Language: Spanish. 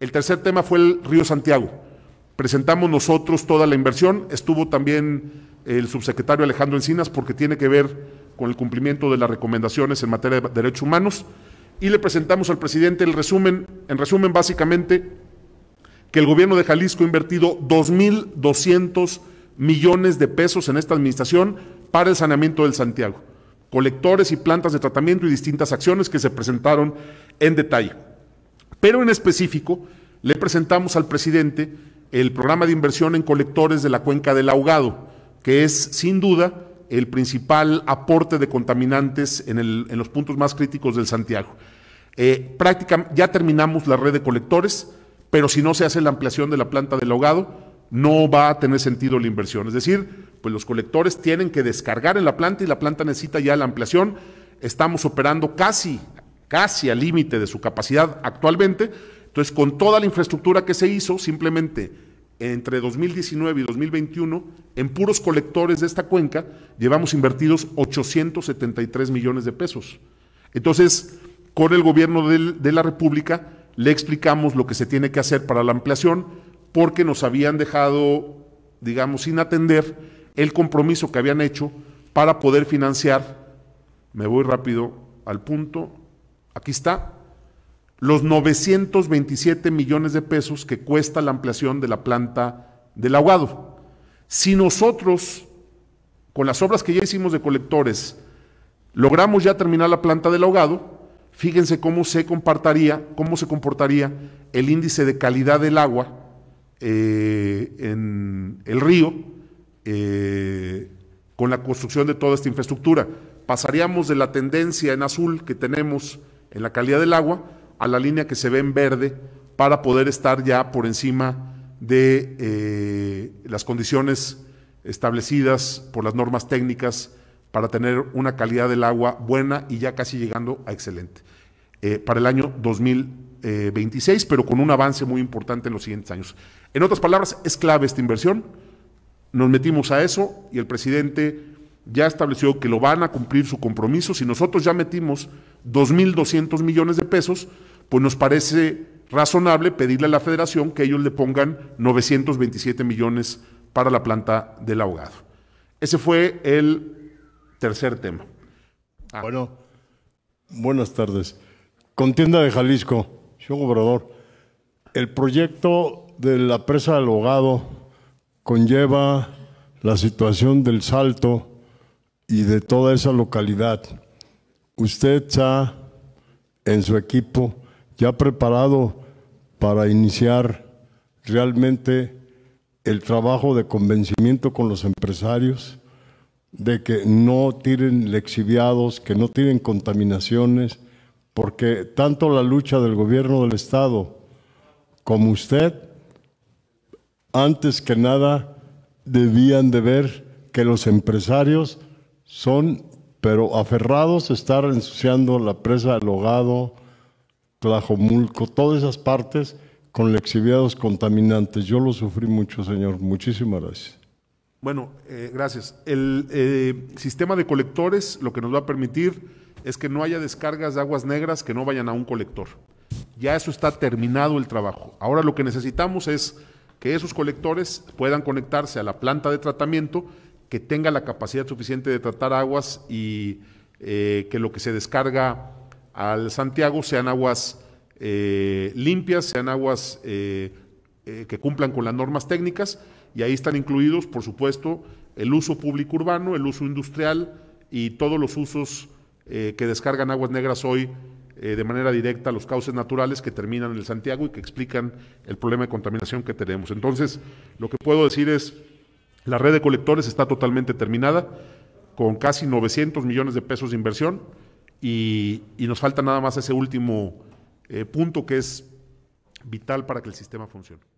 El tercer tema fue el río Santiago. Presentamos nosotros toda la inversión, estuvo también el subsecretario Alejandro Encinas porque tiene que ver con el cumplimiento de las recomendaciones en materia de derechos humanos y le presentamos al presidente el resumen, en resumen básicamente que el gobierno de Jalisco ha invertido 2.200 millones de pesos en esta administración para el saneamiento del Santiago, colectores y plantas de tratamiento y distintas acciones que se presentaron en detalle. Pero en específico, le presentamos al presidente el programa de inversión en colectores de la cuenca del ahogado, que es sin duda el principal aporte de contaminantes en, los puntos más críticos del Santiago. Eh, ya terminamos la red de colectores, pero si no se hace la ampliación de la planta del ahogado, no va a tener sentido la inversión. Es decir, pues los colectores tienen que descargar en la planta y la planta necesita ya la ampliación. Estamos operando casi casi al límite de su capacidad actualmente. Entonces, con toda la infraestructura que se hizo, simplemente entre 2019 y 2021, en puros colectores de esta cuenca, llevamos invertidos 873 millones de pesos. Entonces, con el gobierno de la República le explicamos lo que se tiene que hacer para la ampliación, porque nos habían dejado, digamos, sin atender el compromiso que habían hecho para poder financiar, me voy rápido al punto, Aquí está. Los 927 millones de pesos que cuesta la ampliación de la planta del ahogado. Si nosotros, con las obras que ya hicimos de colectores, logramos ya terminar la planta del ahogado, fíjense cómo se comportaría, cómo se comportaría el índice de calidad del agua eh, en el río eh, con la construcción de toda esta infraestructura. Pasaríamos de la tendencia en azul que tenemos en la calidad del agua a la línea que se ve en verde para poder estar ya por encima de eh, las condiciones establecidas por las normas técnicas para tener una calidad del agua buena y ya casi llegando a excelente eh, para el año 2026, eh, pero con un avance muy importante en los siguientes años. En otras palabras, es clave esta inversión. Nos metimos a eso y el presidente ya estableció que lo van a cumplir su compromiso. Si nosotros ya metimos 2.200 millones de pesos, pues nos parece razonable pedirle a la federación que ellos le pongan 927 millones para la planta del ahogado. Ese fue el tercer tema. Ah. Bueno, buenas tardes. Contienda de Jalisco, señor gobernador. El proyecto de la presa del ahogado conlleva la situación del salto y de toda esa localidad usted está en su equipo ya preparado para iniciar realmente el trabajo de convencimiento con los empresarios de que no tiren lexiviados, que no tiren contaminaciones, porque tanto la lucha del gobierno del Estado como usted, antes que nada, debían de ver que los empresarios son pero aferrados a estar ensuciando la presa del Hogado, Tlajomulco, todas esas partes con lexiviados contaminantes. Yo lo sufrí mucho, señor. Muchísimas gracias. Bueno, eh, gracias. El eh, sistema de colectores lo que nos va a permitir es que no haya descargas de aguas negras que no vayan a un colector. Ya eso está terminado el trabajo. Ahora lo que necesitamos es que esos colectores puedan conectarse a la planta de tratamiento que tenga la capacidad suficiente de tratar aguas y eh, que lo que se descarga al Santiago sean aguas eh, limpias, sean aguas eh, que cumplan con las normas técnicas y ahí están incluidos, por supuesto, el uso público urbano, el uso industrial y todos los usos que descargan aguas negras hoy de manera directa a los cauces naturales que terminan en el Santiago y que explican el problema de contaminación que tenemos. Entonces, lo que puedo decir es, la red de colectores está totalmente terminada, con casi 900 millones de pesos de inversión, y, nos falta nada más ese último eh, punto que es vital para que el sistema funcione.